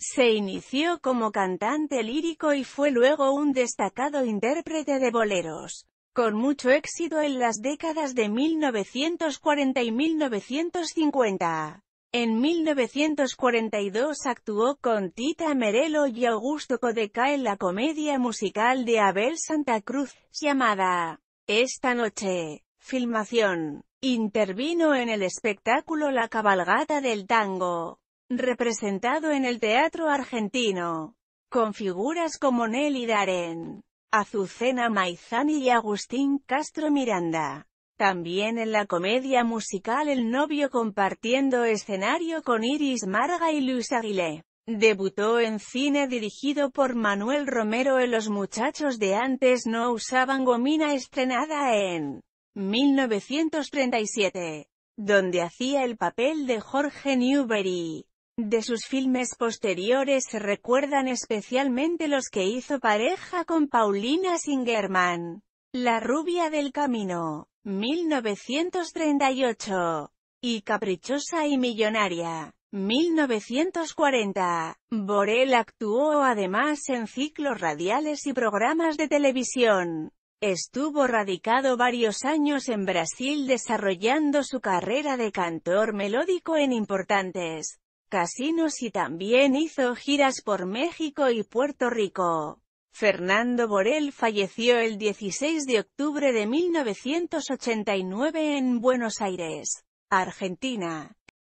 Se inició como cantante lírico y fue luego un destacado intérprete de boleros, con mucho éxito en las décadas de 1940 y 1950. En 1942 actuó con Tita Merelo y Augusto Codeca en la comedia musical de Abel Santa Cruz, llamada Esta Noche, filmación. Intervino en el espectáculo La Cabalgata del Tango, representado en el teatro argentino, con figuras como Nelly Darén, Azucena Maizani y Agustín Castro Miranda. También en la comedia musical El novio compartiendo escenario con Iris Marga y Luis Aguilé. Debutó en cine dirigido por Manuel Romero en Los muchachos de antes no usaban gomina estrenada en 1937, donde hacía el papel de Jorge Newbery. De sus filmes posteriores se recuerdan especialmente los que hizo pareja con Paulina Singerman. La rubia del camino, 1938, y Caprichosa y millonaria, 1940. Borel actuó además en ciclos radiales y programas de televisión. Estuvo radicado varios años en Brasil desarrollando su carrera de cantor melódico en importantes casinos y también hizo giras por México y Puerto Rico. Fernando Borel falleció el 16 de octubre de 1989 en Buenos Aires, Argentina.